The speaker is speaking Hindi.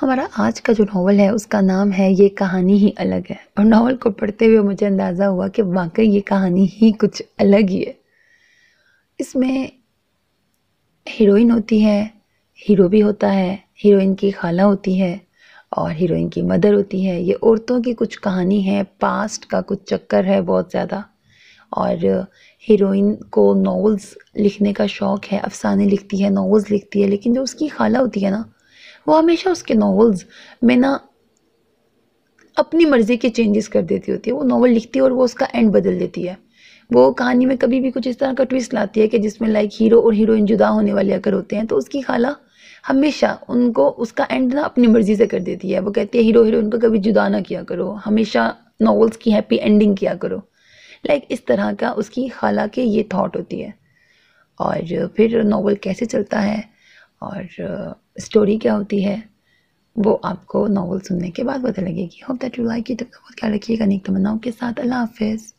हमारा आज का जो नावल है उसका नाम है ये कहानी ही अलग है और नावल को पढ़ते हुए मुझे अंदाज़ा हुआ कि वाकई ये कहानी ही कुछ अलग ही है इसमें हीरोइन होती है हीरो भी होता है हीरोइन की खाला होती है और हीरोइन की मदर होती है ये औरतों की कुछ कहानी है पास्ट का कुछ चक्कर है बहुत ज़्यादा और हीरोइन को नावल्स लिखने का शौक़ है अफसाने लिखती है नावल्स लिखती है लेकिन जो उसकी खाला होती है ना वो हमेशा उसके नावल्स में ना अपनी मर्ज़ी के चेंजेस कर देती होती है वो नावल लिखती है और वो उसका एंड बदल देती है वो कहानी में कभी भी कुछ इस तरह का ट्विस्ट लाती है कि जिसमें लाइक हीरो और हीरोइन जुदा होने वाले अगर होते हैं तो उसकी खाला हमेशा उनको उसका एंड ना अपनी मर्ज़ी से कर देती है वो कहती है हीरो हीरोइन को कभी जुदा ना किया करो हमेशा नावल्स की हैप्पी एंडिंग किया करो लाइक इस तरह का उसकी खाला के ये थाट होती है और फिर नावल कैसे चलता है और स्टोरी uh, क्या होती है वो आपको नावल सुनने के बाद पता लगेगी hope that you like it बहुत ख्याल रखिएगा नेक तमन्नाओं के साथ अल्लाह हाफिज़